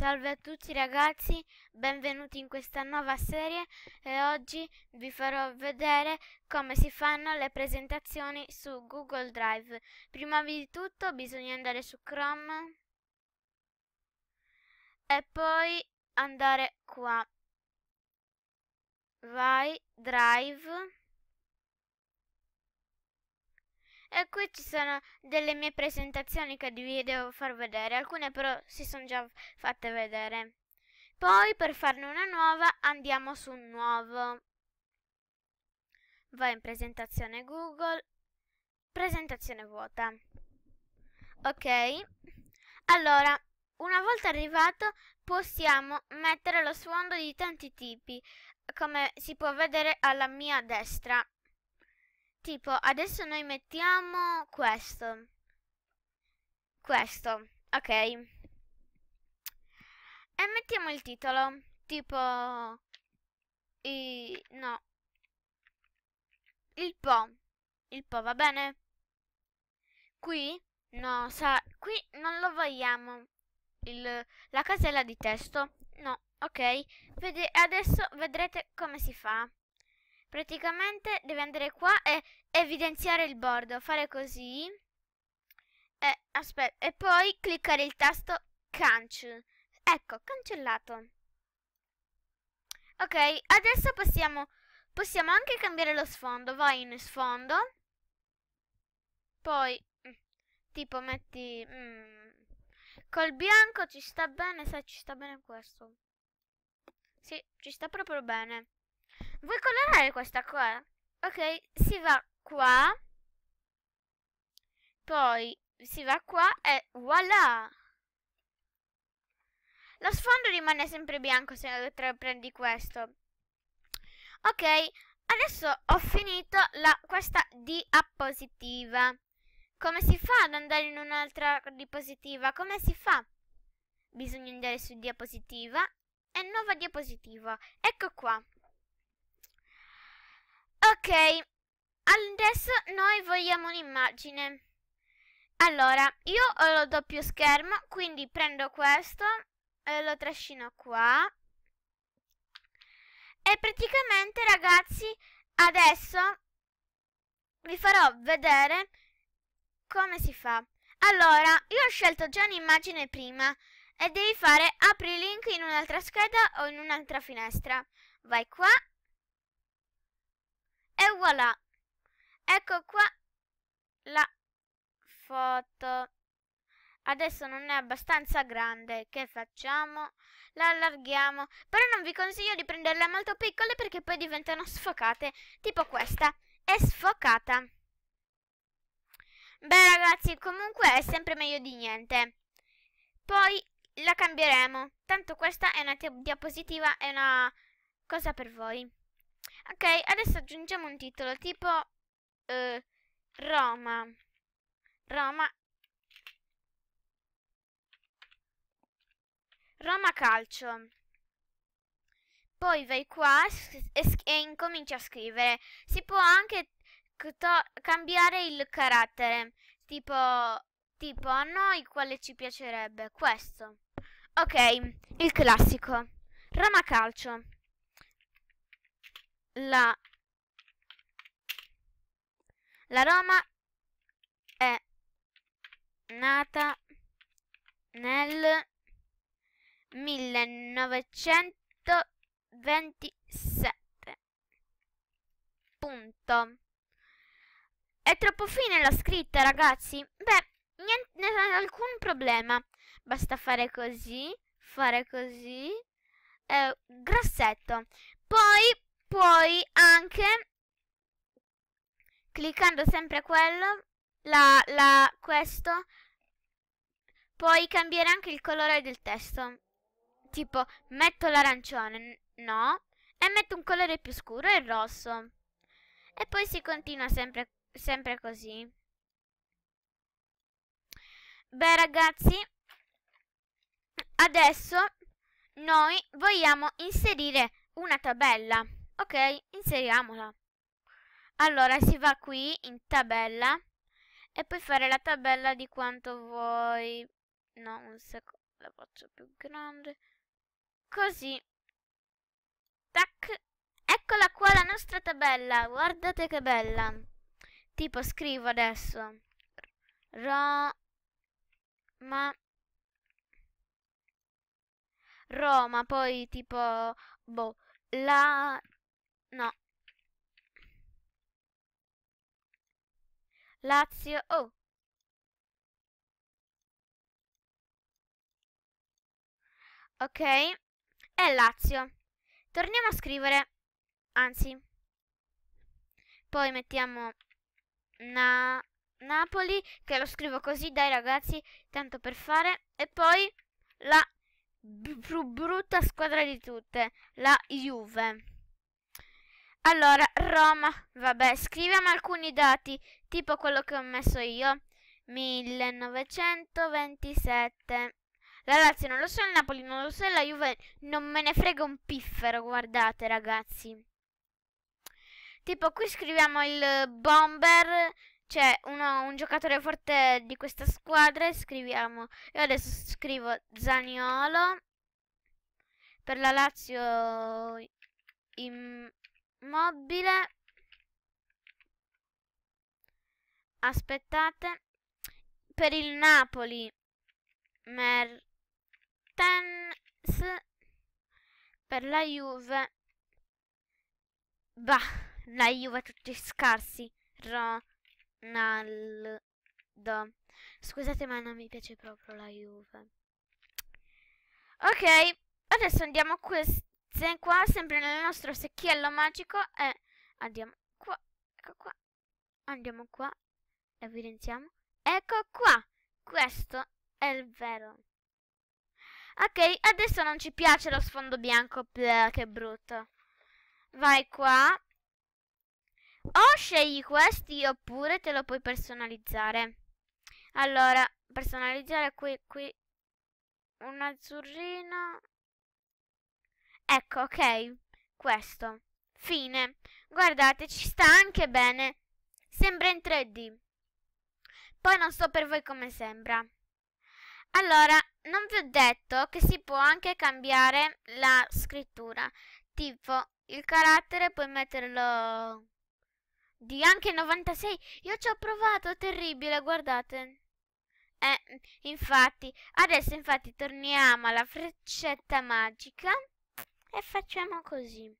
Salve a tutti ragazzi, benvenuti in questa nuova serie e oggi vi farò vedere come si fanno le presentazioni su Google Drive. Prima di tutto bisogna andare su Chrome e poi andare qua. Vai, Drive. E qui ci sono delle mie presentazioni che vi devo far vedere, alcune però si sono già fatte vedere. Poi per farne una nuova andiamo su nuovo. Vai in presentazione Google, presentazione vuota. Ok, allora una volta arrivato possiamo mettere lo sfondo di tanti tipi, come si può vedere alla mia destra. Tipo, adesso noi mettiamo questo. Questo, ok. E mettiamo il titolo, tipo... I... no. Il po. Il po, va bene? Qui? No, sa... Qui non lo vogliamo. Il... la casella di testo? No, ok. Vedi... adesso vedrete come si fa praticamente devi andare qua e evidenziare il bordo, fare così e, aspetta, e poi cliccare il tasto cancel. Ecco, cancellato. Ok, adesso possiamo, possiamo anche cambiare lo sfondo. Vai in sfondo, poi mm, tipo metti... Mm, col bianco ci sta bene, sai, ci sta bene questo. Sì, ci sta proprio bene. Vuoi colorare questa qua? Ok, si va qua. Poi si va qua e voilà! Lo sfondo rimane sempre bianco se prendi questo. Ok, adesso ho finito la, questa diapositiva. Come si fa ad andare in un'altra diapositiva? Come si fa? Bisogna andare su diapositiva e nuova diapositiva. Ecco qua. Ok, adesso noi vogliamo un'immagine. Allora, io ho lo doppio schermo, quindi prendo questo, lo trascino qua. E praticamente, ragazzi, adesso vi farò vedere come si fa. Allora, io ho scelto già un'immagine prima e devi fare apri link in un'altra scheda o in un'altra finestra. Vai qua e voilà! Ecco qua la foto. Adesso non è abbastanza grande. Che facciamo? La allarghiamo. Però non vi consiglio di prenderla molto piccole perché poi diventano sfocate. Tipo questa. È sfocata. Beh ragazzi, comunque è sempre meglio di niente. Poi la cambieremo. Tanto questa è una diapositiva, è una cosa per voi. Ok, adesso aggiungiamo un titolo tipo eh, Roma. Roma. Roma Calcio. Poi vai qua e, e incominci a scrivere. Si può anche cambiare il carattere. Tipo, tipo a noi quale ci piacerebbe. Questo. Ok, il classico. Roma Calcio la, la Roma è nata nel 1927. Punto. È troppo fine la scritta, ragazzi? Beh, niente, alcun problema. Basta fare così, fare così, eh, grassetto. Poi poi anche, cliccando sempre quello, la, la, questo, puoi cambiare anche il colore del testo. Tipo, metto l'arancione, no, e metto un colore più scuro, il rosso. E poi si continua sempre, sempre così. Beh ragazzi, adesso noi vogliamo inserire una tabella. Ok, inseriamola. Allora si va qui in tabella e puoi fare la tabella di quanto vuoi. No, un secondo, la faccio più grande. Così. Tac. Eccola qua la nostra tabella, guardate che bella. Tipo scrivo adesso. Roma. Roma, poi tipo boh, la No. Lazio. Oh. Ok. È Lazio. Torniamo a scrivere. Anzi. Poi mettiamo na Napoli, che lo scrivo così, dai ragazzi, tanto per fare. E poi la più brutta squadra di tutte, la Juve. Allora, Roma, vabbè, scriviamo alcuni dati, tipo quello che ho messo io. 1927. Ragazzi, non lo so, il Napoli non lo so, la Juve non me ne frega un piffero, guardate ragazzi. Tipo qui scriviamo il bomber, c'è cioè un giocatore forte di questa squadra e scriviamo. Io adesso scrivo Zaniolo. Per la Lazio... In, mobile aspettate per il Napoli Mertens per la Juve bah la Juve tutti scarsi Ronaldo scusate ma non mi piace proprio la Juve ok adesso andiamo a questo se qua, sempre nel nostro secchiello magico, e andiamo qua, ecco qua, andiamo qua, evidenziamo, ecco qua, questo è il vero. Ok, adesso non ci piace lo sfondo bianco, Bleh, che brutto. Vai qua, o scegli questi oppure te lo puoi personalizzare. Allora, personalizzare qui, qui, un azzurrino, Ecco, ok, questo. Fine. Guardate, ci sta anche bene. Sembra in 3D. Poi non so per voi come sembra. Allora, non vi ho detto che si può anche cambiare la scrittura. Tipo, il carattere puoi metterlo di anche 96. Io ci ho provato, terribile, guardate. Eh, infatti, adesso infatti torniamo alla freccetta magica e facciamo così.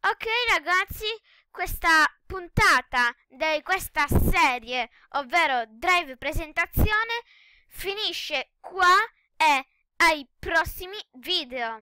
Ok ragazzi, questa puntata di questa serie, ovvero Drive Presentazione, finisce qua e ai prossimi video.